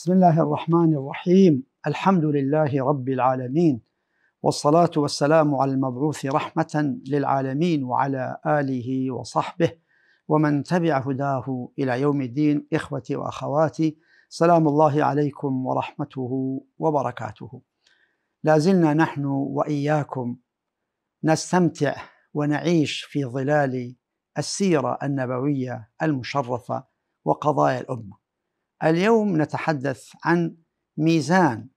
بسم الله الرحمن الرحيم الحمد لله رب العالمين والصلاة والسلام على المبعوث رحمة للعالمين وعلى آله وصحبه ومن تبع هداه إلى يوم الدين إخوتي وأخواتي سلام الله عليكم ورحمته وبركاته لا زلنا نحن وإياكم نستمتع ونعيش في ظلال السيرة النبوية المشرفة وقضايا الأمة اليوم نتحدث عن ميزان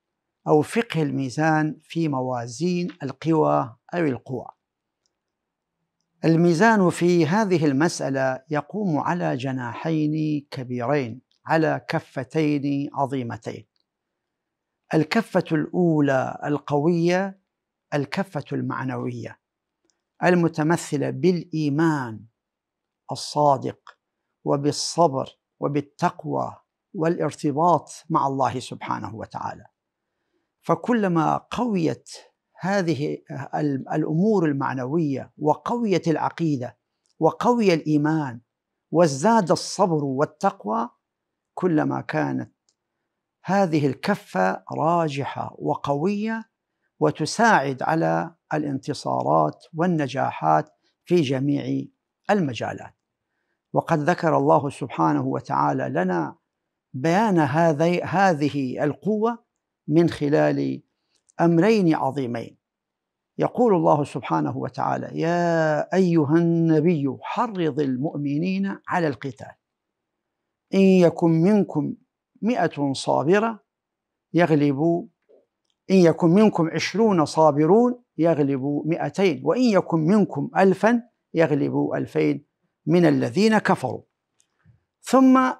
أو فقه الميزان في موازين القوى أو القوى. الميزان في هذه المسألة يقوم على جناحين كبيرين على كفتين عظيمتين. الكفة الأولى القوية الكفة المعنوية المتمثلة بالإيمان الصادق وبالصبر وبالتقوى والارتباط مع الله سبحانه وتعالى فكلما قويت هذه الامور المعنويه وقويت العقيده وقوي الايمان وازداد الصبر والتقوى كلما كانت هذه الكفه راجحه وقويه وتساعد على الانتصارات والنجاحات في جميع المجالات وقد ذكر الله سبحانه وتعالى لنا بيان هذه هذه القوه من خلال امرين عظيمين يقول الله سبحانه وتعالى يا ايها النبي حرض المؤمنين على القتال ان يكن منكم مئه صابره يغلبوا إن يكن منكم عشرون صابرون يغلبوا مئتين وإن يكن منكم ألفا يغلبوا ألفين من الذين كفروا ثم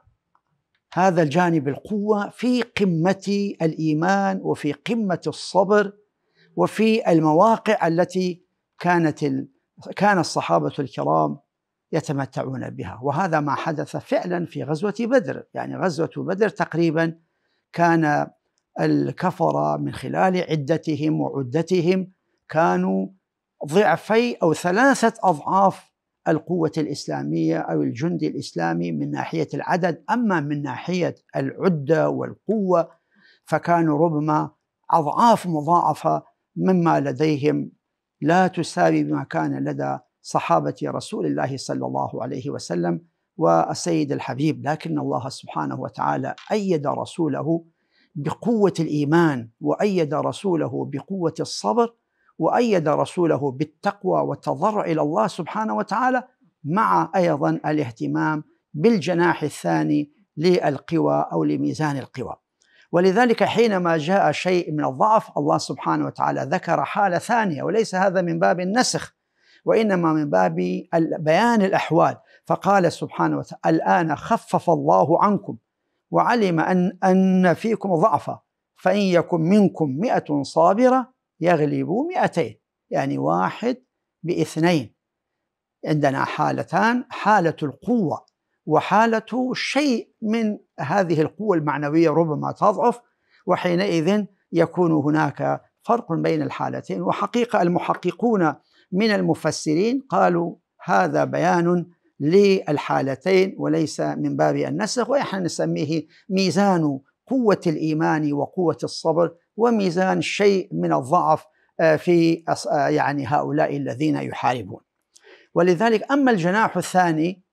هذا الجانب القوه في قمه الايمان وفي قمه الصبر وفي المواقع التي كانت كان الصحابه الكرام يتمتعون بها وهذا ما حدث فعلا في غزوه بدر يعني غزوه بدر تقريبا كان الكفره من خلال عدتهم وعدتهم كانوا ضعفي او ثلاثه اضعاف القوة الإسلامية أو الجندي الإسلامي من ناحية العدد أما من ناحية العدة والقوة فكانوا ربما أضعاف مضاعفة مما لديهم لا تساوي بما كان لدى صحابة رسول الله صلى الله عليه وسلم والسيد الحبيب لكن الله سبحانه وتعالى أيد رسوله بقوة الإيمان وأيد رسوله بقوة الصبر وأيد رسوله بالتقوى والتضرع إلى الله سبحانه وتعالى مع أيضا الاهتمام بالجناح الثاني للقوى أو لميزان القوى ولذلك حينما جاء شيء من الضعف الله سبحانه وتعالى ذكر حالة ثانية وليس هذا من باب النسخ وإنما من باب بيان الأحوال فقال سبحانه وتعالى الآن خفف الله عنكم وعلم أن, أن فيكم ضعفا فإن يكن منكم مئة صابرة يغلب 200 يعني واحد باثنين عندنا حالتان حالة القوة وحالة شيء من هذه القوة المعنوية ربما تضعف وحينئذ يكون هناك فرق بين الحالتين وحقيقة المحققون من المفسرين قالوا هذا بيان للحالتين وليس من باب النسخ ونحن نسميه ميزان قوة الإيمان وقوة الصبر وميزان شيء من الضعف آه، في آه، يعني هؤلاء الذين يحاربون ولذلك أما الجناح الثاني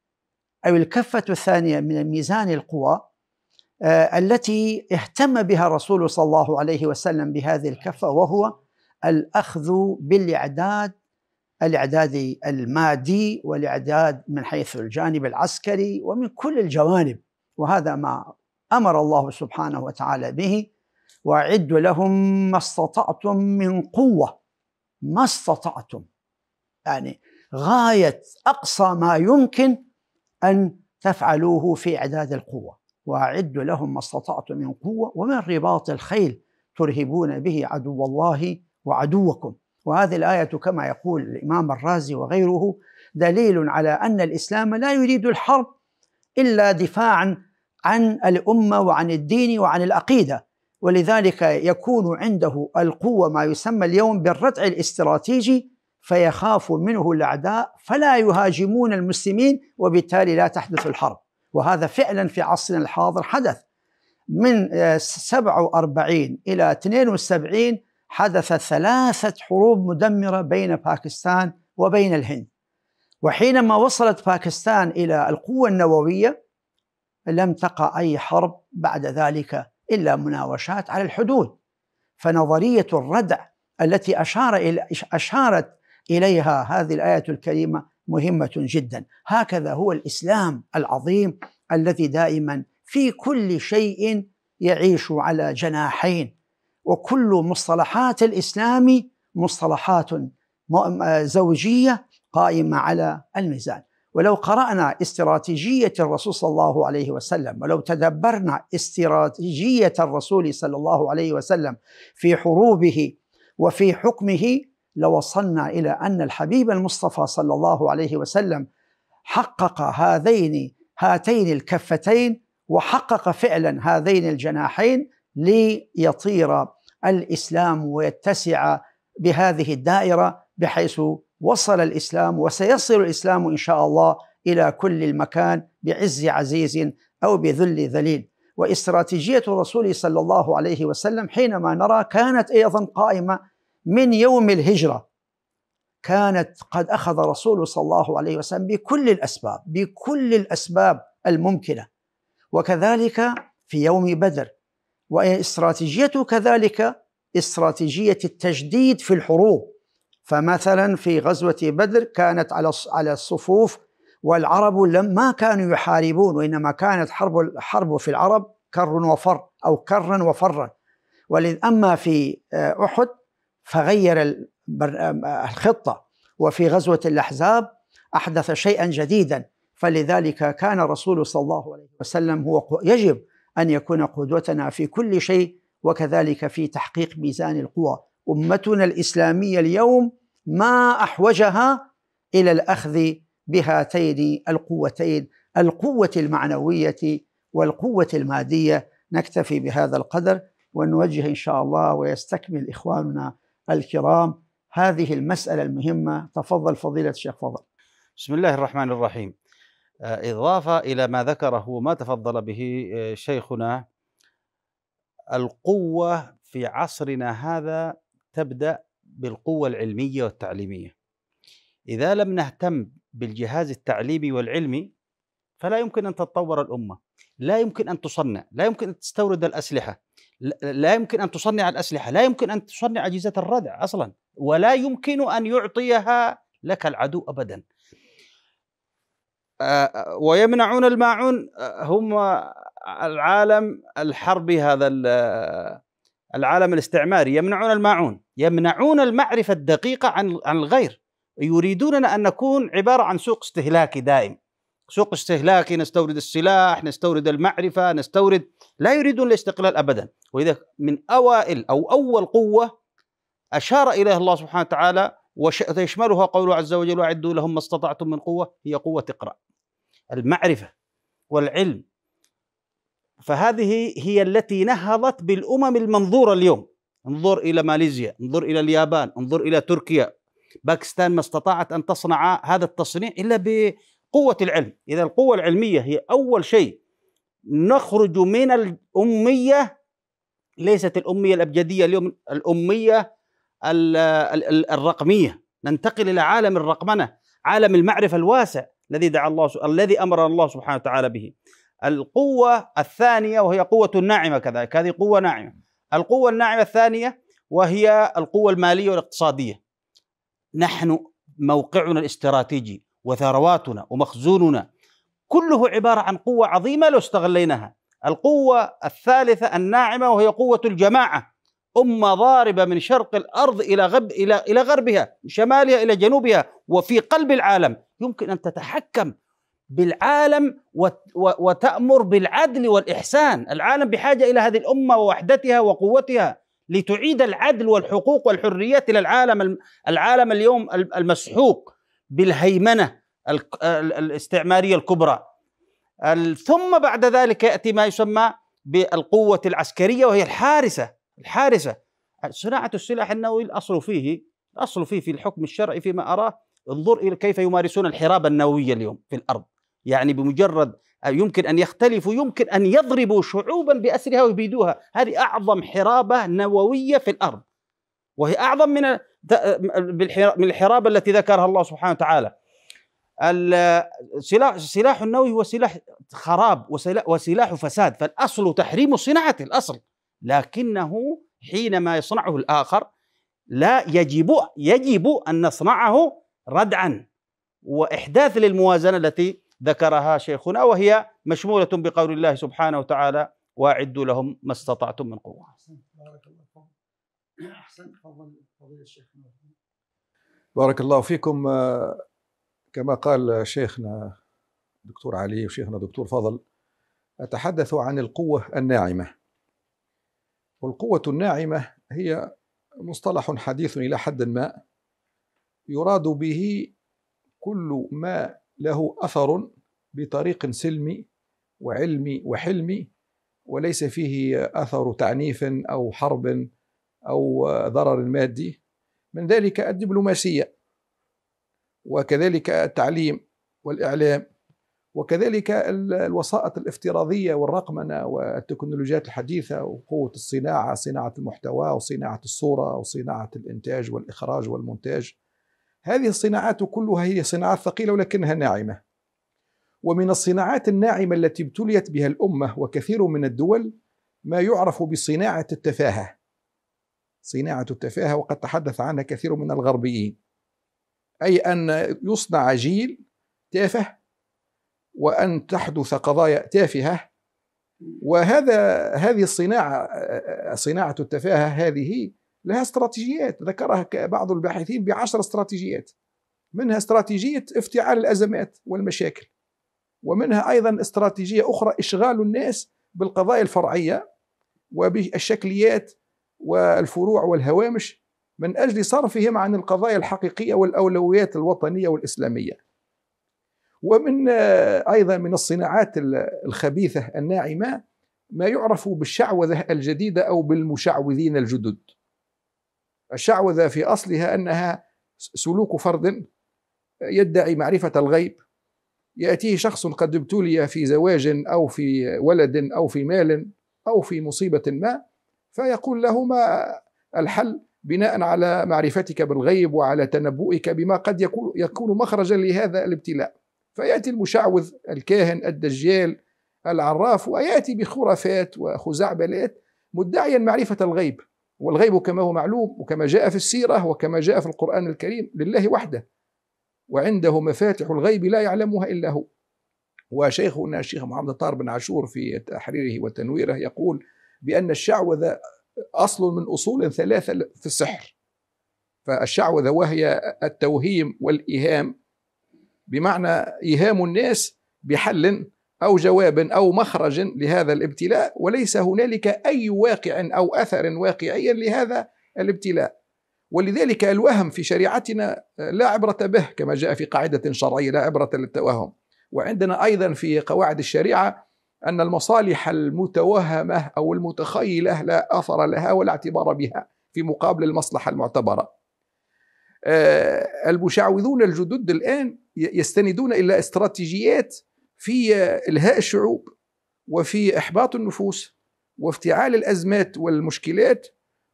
أو الكفة الثانية من ميزان القوى آه، التي اهتم بها الرسول صلى الله عليه وسلم بهذه الكفة وهو الأخذ بالإعداد الإعداد المادي والإعداد من حيث الجانب العسكري ومن كل الجوانب وهذا ما أمر الله سبحانه وتعالى به وأعدوا لهم ما استطعتم من قوة ما استطعتم يعني غاية أقصى ما يمكن أن تفعلوه في إعداد القوة وأعدوا لهم ما استطعتم من قوة ومن رباط الخيل ترهبون به عدو الله وعدوكم وهذه الآية كما يقول الإمام الرازي وغيره دليل على أن الإسلام لا يريد الحرب إلا دفاعا عن الأمة وعن الدين وعن العقيدة ولذلك يكون عنده القوة ما يسمى اليوم بالردع الاستراتيجي فيخاف منه الأعداء فلا يهاجمون المسلمين وبالتالي لا تحدث الحرب وهذا فعلا في عصرنا الحاضر حدث من 47 آه، إلى 72 حدث ثلاثة حروب مدمرة بين باكستان وبين الهند وحينما وصلت باكستان إلى القوة النووية لم تقع أي حرب بعد ذلك إلا مناوشات على الحدود فنظرية الردع التي أشار إلى أشارت إليها هذه الآية الكريمة مهمة جدا هكذا هو الإسلام العظيم الذي دائما في كل شيء يعيش على جناحين وكل مصطلحات الإسلام مصطلحات آه، زوجية قائمة على الميزان ولو قرأنا استراتيجية الرسول صلى الله عليه وسلم ولو تدبرنا استراتيجية الرسول صلى الله عليه وسلم في حروبه وفي حكمه لوصلنا إلى أن الحبيب المصطفى صلى الله عليه وسلم حقق هذين هاتين الكفتين وحقق فعلا هذين الجناحين ليطير الإسلام ويتسع بهذه الدائرة بحيث وصل الاسلام وسيصل الاسلام ان شاء الله الى كل المكان بعز عزيز او بذل ذليل واستراتيجيه الرسول صلى الله عليه وسلم حينما نرى كانت ايضا قائمه من يوم الهجره كانت قد اخذ رسول صلى الله عليه وسلم بكل الاسباب بكل الاسباب الممكنه وكذلك في يوم بدر واستراتيجيته كذلك استراتيجيه التجديد في الحروب فمثلا في غزوة بدر كانت على على الصفوف والعرب ما كانوا يحاربون وإنما كانت حرب الحرب في العرب كر وفر أو كرا وفرا أما في آه، أحد فغير آه، الخطة وفي غزوة الأحزاب أحدث شيئا جديدا فلذلك كان الرسول صلى الله عليه وسلم هو يجب أن يكون قدوتنا في كل شيء وكذلك في تحقيق ميزان القوى امتنا الاسلاميه اليوم ما احوجها الى الاخذ بهاتين القوتين القوه المعنويه والقوه الماديه نكتفي بهذا القدر ونوجه ان شاء الله ويستكمل اخواننا الكرام هذه المساله المهمه تفضل فضيله الشيخ فضل. بسم الله الرحمن الرحيم. آه، اضافه الى ما ذكره وما تفضل به آه، شيخنا القوه في عصرنا هذا تبدأ بالقوة العلمية والتعليمية إذا لم نهتم بالجهاز التعليمي والعلمي فلا يمكن أن تتطور الأمة لا يمكن أن تصنع لا يمكن أن تستورد الأسلحة لا يمكن أن تصنع الأسلحة لا يمكن أن تصنع أجهزة الردع أصلا ولا يمكن أن يعطيها لك العدو أبدا آه، آه، ويمنعون الماعون آه، هم العالم الحربي هذا العالم الاستعماري يمنعون الماعون يمنعون المعرفة الدقيقة عن عن الغير يريدوننا أن نكون عبارة عن سوق استهلاكي دائم سوق استهلاكي نستورد السلاح نستورد المعرفة نستورد لا يريدون الاستقلال أبدا وإذا من أوائل أو أول قوة أشار إليه الله سبحانه وتعالى ويشملها قوله عز وجل وأعدوا لهم ما استطعتم من قوة هي قوة اقرأ المعرفة والعلم فهذه هي التي نهضت بالأمم المنظورة اليوم انظر إلى ماليزيا انظر إلى اليابان انظر إلى تركيا باكستان ما استطاعت أن تصنع هذا التصنيع إلا بقوة العلم إذا القوة العلمية هي أول شيء نخرج من الأمية ليست الأمية الأبجدية اليوم الأمية الرقمية ننتقل إلى عالم الرقمنة عالم المعرفة الواسع الذي دعا الله الذي أمر الله سبحانه وتعالى به القوة الثانية وهي قوة ناعمة كذلك هذه قوة ناعمة القوة الناعمة الثانية وهي القوة المالية والاقتصادية نحن موقعنا الاستراتيجي وثرواتنا ومخزوننا كله عبارة عن قوة عظيمة لو استغليناها القوة الثالثة الناعمة وهي قوة الجماعة أمة ضاربة من شرق الأرض إلى غب إلى إلى غربها، من شمالها إلى جنوبها، وفي قلب العالم، يمكن أن تتحكم بالعالم وتأمر بالعدل والإحسان العالم بحاجة إلى هذه الأمة ووحدتها وقوتها لتعيد العدل والحقوق والحريات إلى العالم العالم اليوم المسحوق بالهيمنة الاستعمارية الكبرى ثم بعد ذلك يأتي ما يسمى بالقوة العسكرية وهي الحارسة الحارسة صناعة السلاح النووي الأصل فيه الأصل فيه في الحكم الشرعي فيما أراه انظر إلى كيف يمارسون الحراب النووية اليوم في الأرض يعني بمجرد آه، يمكن أن يختلفوا يمكن أن يضربوا شعوبا بأسرها ويبيدوها هذه أعظم حرابة نووية في الأرض وهي أعظم من آه، من الحرابة التي ذكرها الله سبحانه وتعالى السلاح السلاح النووي هو سلاح خراب وسلاح فساد فالأصل تحريم صناعة الأصل لكنه حينما يصنعه الآخر لا يجب يجب أن نصنعه ردعا وإحداث للموازنة التي ذكرها شيخنا وهي مشمولة بقول الله سبحانه وتعالى وأعدوا لهم ما استطعتم من قوة بارك الله أحسن فضل فضيلة الشيخ بارك الله فيكم آه، كما قال شيخنا دكتور علي وشيخنا دكتور فضل أتحدث عن القوة الناعمة والقوة الناعمة هي مصطلح حديث إلى حد ما يراد به كل ما له أثر بطريق سلمي وعلمي وحلمي وليس فيه أثر تعنيف أو حرب أو ضرر مادي من ذلك الدبلوماسية وكذلك التعليم والإعلام وكذلك الوسائط الافتراضية والرقمنة والتكنولوجيات الحديثة وقوة الصناعة صناعة المحتوى وصناعة الصورة وصناعة الإنتاج والإخراج والمونتاج هذه الصناعات كلها هي صناعات ثقيلة ولكنها ناعمة ومن الصناعات الناعمة التي ابتليت بها الأمة وكثير من الدول ما يعرف بصناعة التفاهة صناعة التفاهة وقد تحدث عنها كثير من الغربيين أي أن يصنع جيل تافه وأن تحدث قضايا تافهة وهذا هذه الصناعة صناعة التفاهة هذه لها استراتيجيات ذكرها بعض الباحثين بعشر استراتيجيات منها استراتيجية افتعال الأزمات والمشاكل ومنها أيضا استراتيجية أخرى إشغال الناس بالقضايا الفرعية وبالشكليات والفروع والهوامش من أجل صرفهم عن القضايا الحقيقية والأولويات الوطنية والإسلامية ومن آه، أيضا من الصناعات الخبيثة الناعمة ما يعرف بالشعوذة الجديدة أو بالمشعوذين الجدد الشعوذة في أصلها أنها سلوك فرد يدعي معرفة الغيب يأتيه شخص قد ابتلي في زواج أو في ولد أو في مال أو في مصيبة ما فيقول له ما الحل بناء على معرفتك بالغيب وعلى تنبؤك بما قد يكون, يكون مخرجا لهذا الابتلاء فيأتي المشعوذ الكاهن الدجال العراف ويأتي بخرافات وخزعبلات مدعيا معرفة الغيب والغيب كما هو معلوم وكما جاء في السيرة وكما جاء في القرآن الكريم لله وحده وعنده مفاتح الغيب لا يعلمها إلا هو وشيخنا الشيخ محمد طار بن عاشور في تحريره وتنويره يقول بأن الشعوذة أصل من أصول ثلاثة في السحر فالشعوذة وهي التوهيم والإيهام بمعنى إيهام الناس بحل أو جواب أو مخرج لهذا الابتلاء وليس هنالك أي واقع أو أثر واقعي لهذا الابتلاء ولذلك الوهم في شريعتنا آه، لا عبرة به كما جاء في قاعدة شرعية لا عبرة للتوهم وعندنا أيضا في قواعد الشريعة أن المصالح المتوهمة أو المتخيلة لا أثر لها ولا اعتبار بها في مقابل المصلحة المعتبرة آه، المشعوذون الجدد الآن يستندون إلى استراتيجيات في الهاء الشعوب وفي احباط النفوس وافتعال الازمات والمشكلات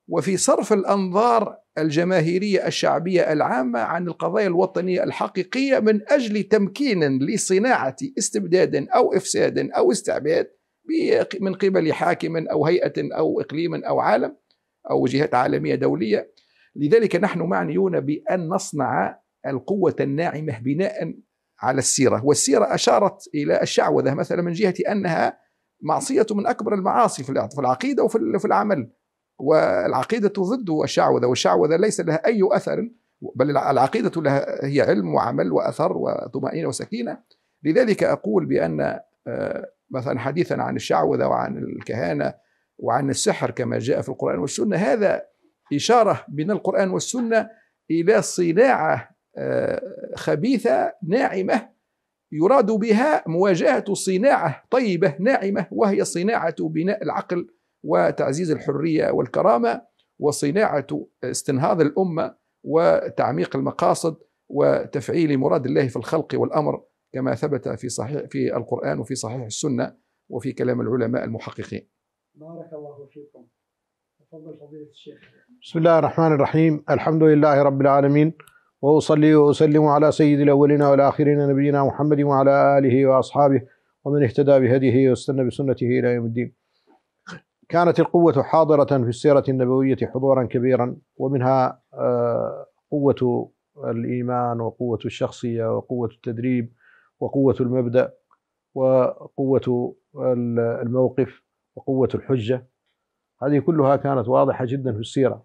وفي صرف الانظار الجماهيريه الشعبيه العامه عن القضايا الوطنيه الحقيقيه من اجل تمكين لصناعه استبداد او افساد او استعباد من قبل حاكم او هيئه او اقليم او عالم او جهات عالميه دوليه لذلك نحن معنيون بان نصنع القوه الناعمه بناء على السيرة والسيرة أشارت إلى الشعوذة مثلا من جهة أنها معصية من أكبر المعاصي في العقيدة وفي العمل والعقيدة ضد الشعوذة والشعوذة ليس لها أي أثر بل العقيدة لها هي علم وعمل وأثر وطمأنينة وسكينة لذلك أقول بأن آه، مثلا حديثا عن الشعوذة وعن الكهانة وعن السحر كما جاء في القرآن والسنة هذا إشارة من القرآن والسنة إلى صناعة آه، خبيثة ناعمة يراد بها مواجهة صناعة طيبة ناعمة وهي صناعة بناء العقل وتعزيز الحرية والكرامة وصناعة استنهاض الأمة وتعميق المقاصد وتفعيل مراد الله في الخلق والأمر كما ثبت في صحيح في القرآن وفي صحيح السنة وفي كلام العلماء المحققين. بارك الله فيكم. تفضل فضيلة الشيخ. بسم الله الرحمن الرحيم، الحمد لله رب العالمين. وأصلي وأسلم على سيد الأولين والآخرين نبينا محمد وعلى آله وأصحابه ومن اهتدى بهديه واستنى بسنته إلى يوم الدين كانت القوة حاضرة في السيرة النبوية حضورا كبيرا ومنها آه، قوة الإيمان وقوة الشخصية وقوة التدريب وقوة المبدأ وقوة الموقف وقوة الحجة هذه كلها كانت واضحة جدا في السيرة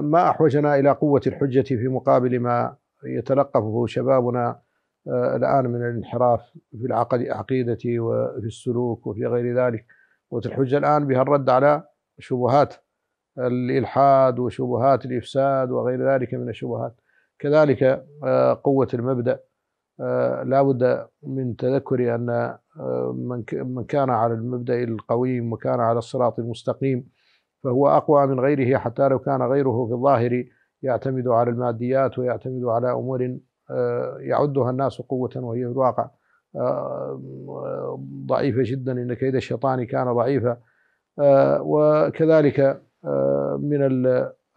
ما أحوجنا إلى قوة الحجة في مقابل ما يتلقفه شبابنا آه، الآن من الانحراف في العقيدة وفي السلوك وفي غير ذلك قوة الحجة الآن بها الرد على شبهات الإلحاد وشبهات الإفساد وغير ذلك من الشبهات كذلك آه، قوة المبدأ آه، لا بد من تذكر أن من كان على المبدأ القويم وكان على الصراط المستقيم فهو أقوى من غيره حتى لو كان غيره في الظاهر يعتمد على الماديات ويعتمد على أمور آه، يعدها الناس قوة وهي في الواقع آه، آه، ضعيفة جدا إن كيد الشيطان كان ضعيفا وكذلك من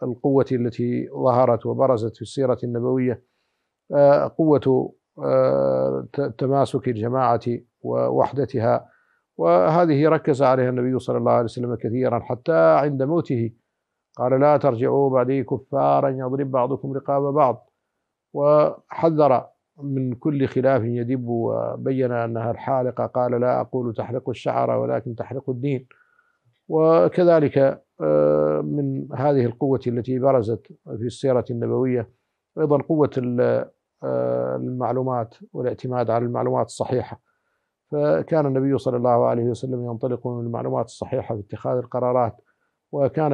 القوة التي ظهرت وبرزت في السيرة النبوية قوة تماسك الجماعة ووحدتها وهذه ركز عليها النبي صلى الله عليه وسلم كثيرا حتى عند موته قال لا ترجعوا بعدي كفارا يضرب بعضكم رقاب بعض وحذر من كل خلاف يدب وبين انها الحالقه قال لا اقول تحرق الشعر ولكن تحرق الدين وكذلك آه، من هذه القوه التي برزت في السيره النبويه ايضا قوه آه، المعلومات والاعتماد على المعلومات الصحيحه فكان النبي صلى الله عليه وسلم ينطلق من المعلومات الصحيحة في اتخاذ القرارات وكان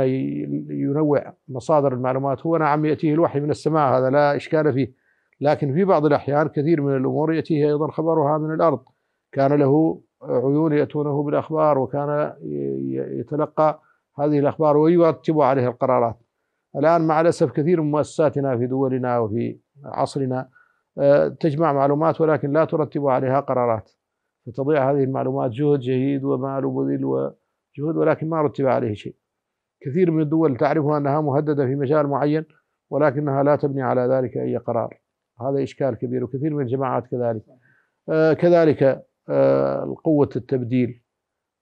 ينوع مصادر المعلومات هو نعم يأتيه الوحي من السماء هذا لا إشكال فيه لكن في بعض الأحيان كثير من الأمور يأتيه أيضا خبرها من الأرض كان له عيون يأتونه بالأخبار وكان يتلقى هذه الأخبار ويرتب عليها القرارات الآن مع الأسف كثير من مؤسساتنا في دولنا وفي عصرنا آه، تجمع معلومات ولكن لا ترتب عليها قرارات فتضيع هذه المعلومات جهد جهيد ومال وبذل وجهد ولكن ما رتب عليه شيء كثير من الدول تعرفها أنها مهددة في مجال معين ولكنها لا تبني على ذلك أي قرار هذا إشكال كبير وكثير من الجماعات كذلك آه، كذلك آه، قوة التبديل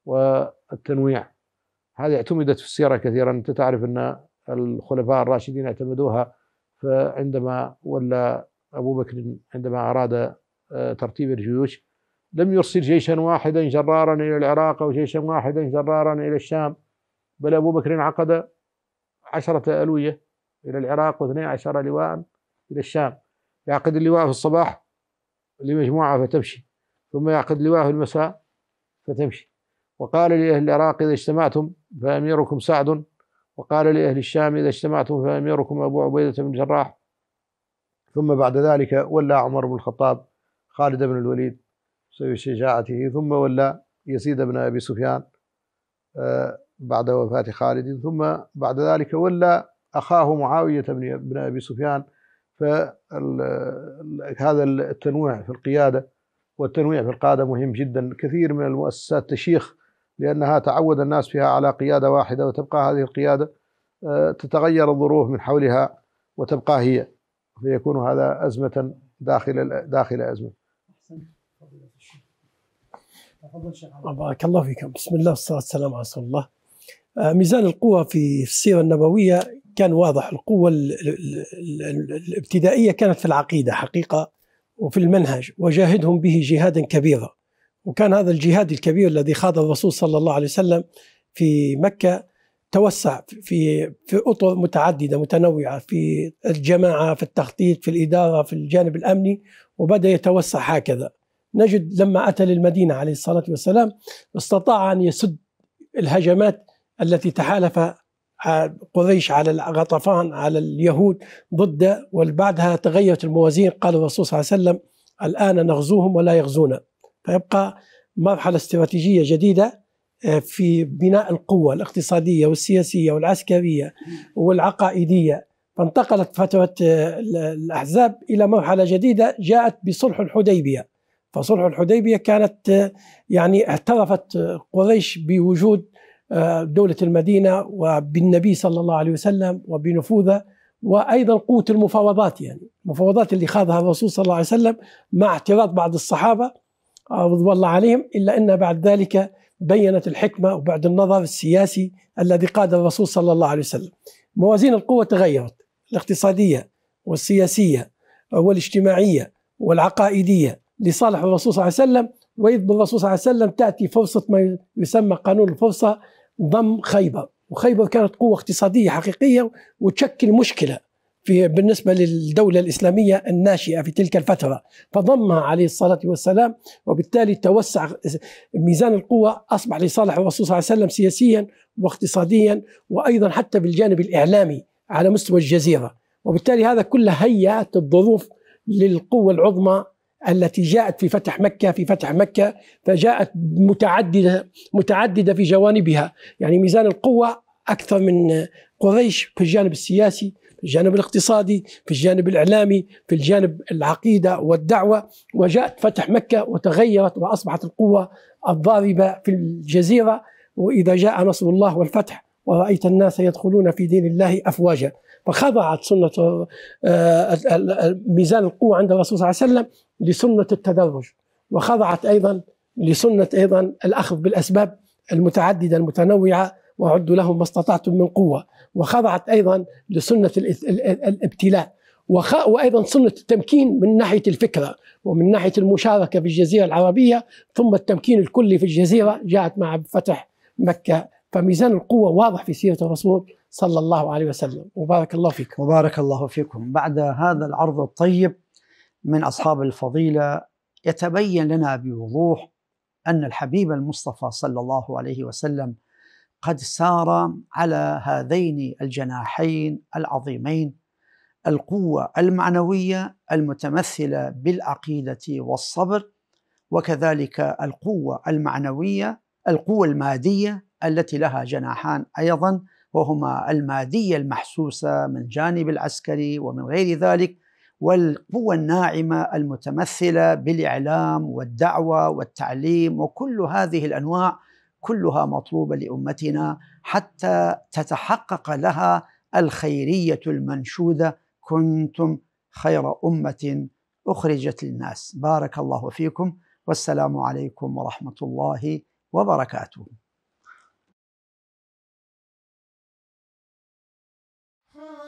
والتنويع هذه اعتمدت في السيرة كثيرا أنت تعرف أن الخلفاء الراشدين اعتمدوها فعندما ولا أبو بكر عندما أراد آه، ترتيب الجيوش لم يرسل جيشا واحدا جرارا إلى العراق أو جيشا واحدا جرارا إلى الشام بل أبو بكر عقد عشرة ألوية إلى العراق واثني عشر لواء إلى الشام يعقد اللواء في الصباح لمجموعة فتمشي ثم يعقد لواء في المساء فتمشي وقال لأهل العراق إذا اجتمعتم فأميركم سعد وقال لأهل الشام إذا اجتمعتم فأميركم أبو عبيدة بن الجراح ثم بعد ذلك ولى عمر بن الخطاب خالد بن الوليد بسبب شجاعته ثم ولى يزيد بن أبي سفيان آه، بعد وفاة خالد ثم بعد ذلك ولى أخاه معاوية بن أبي سفيان فهذا التنويع في القيادة والتنويع في القادة مهم جدا كثير من المؤسسات تشيخ لأنها تعود الناس فيها على قيادة واحدة وتبقى هذه القيادة آه، تتغير الظروف من حولها وتبقى هي فيكون هذا أزمة داخل داخل أزمة بارك الله فيكم بسم الله والصلاة والسلام على رسول الله آه، ميزان القوة في السيرة النبوية كان واضح القوة الابتدائية كانت في العقيدة حقيقة وفي المنهج وجاهدهم به جهادا كبيرا وكان هذا الجهاد الكبير الذي خاض الرسول صلى الله عليه وسلم في مكة توسع في في اطر متعدده متنوعه في الجماعه في التخطيط في الاداره في الجانب الامني وبدا يتوسع هكذا نجد لما أتى للمدينة عليه الصلاة والسلام استطاع أن يسد الهجمات التي تحالف قريش على غطفان على اليهود ضد وبعدها تغيرت الموازين قال الرسول صلى الله عليه وسلم الآن نغزوهم ولا يغزونا فيبقى مرحلة استراتيجية جديدة آه، في بناء القوة الاقتصادية والسياسية والعسكرية والعقائدية فانتقلت فترة آه، الأحزاب إلى مرحلة جديدة جاءت بصلح الحديبية فصلح الحديبية كانت يعني اعترفت قريش بوجود آه، دولة المدينة وبالنبي صلى الله عليه وسلم وبنفوذه وأيضا قوة المفاوضات يعني المفاوضات اللي خاضها الرسول صلى الله عليه وسلم مع اعتراض بعض الصحابة آه، رضوان الله عليهم إلا أن بعد ذلك بينت الحكمة وبعد النظر السياسي الذي قاد الرسول صلى الله عليه وسلم موازين القوة تغيرت الاقتصادية والسياسية والاجتماعية والعقائدية لصالح الرسول صلى الله عليه وسلم وإذ بالرسول صلى الله عليه وسلم تأتي فرصة ما يسمى قانون الفرصة ضم خيبر وخيبر كانت قوة اقتصادية حقيقية وتشكل مشكلة في بالنسبة للدولة الإسلامية الناشئة في تلك الفترة فضمها عليه الصلاة والسلام وبالتالي توسع ميزان القوة أصبح لصالح الرسول صلى الله عليه وسلم سياسيا واقتصاديا وأيضا حتى بالجانب الإعلامي على مستوى الجزيرة وبالتالي هذا كله هيأت الظروف للقوة العظمى التي جاءت في فتح مكة في فتح مكة فجاءت متعددة متعددة في جوانبها يعني ميزان القوة أكثر من قريش في الجانب السياسي في الجانب الاقتصادي في الجانب الإعلامي في الجانب العقيدة والدعوة وجاءت فتح مكة وتغيرت وأصبحت القوة الضاربة في الجزيرة وإذا جاء نصر الله والفتح ورأيت الناس يدخلون في دين الله أفواجا فخضعت سنة آه، ميزان القوة عند الرسول صلى الله عليه وسلم لسنة التدرج وخضعت أيضا لسنة أيضا الأخذ بالأسباب المتعددة المتنوعة وأعدوا لهم ما استطعتم من قوة وخضعت أيضا لسنة الابتلاء وأيضا سنة التمكين من ناحية الفكرة ومن ناحية المشاركة في الجزيرة العربية ثم التمكين الكلي في الجزيرة جاءت مع فتح مكة فميزان القوة واضح في سيرة الرسول صلى الله عليه وسلم وبارك الله فيكم وبارك الله فيكم بعد هذا العرض الطيب من أصحاب الفضيلة يتبين لنا بوضوح أن الحبيب المصطفى صلى الله عليه وسلم قد سار على هذين الجناحين العظيمين القوة المعنوية المتمثلة بالعقيدة والصبر وكذلك القوة المعنوية القوة المادية التي لها جناحان ايضا وهما الماديه المحسوسه من جانب العسكري ومن غير ذلك والقوة الناعمة المتمثلة بالإعلام والدعوة والتعليم وكل هذه الأنواع كلها مطلوبة لأمتنا حتى تتحقق لها الخيرية المنشودة كنتم خير أمة أخرجت للناس بارك الله فيكم والسلام عليكم ورحمة الله وبركاته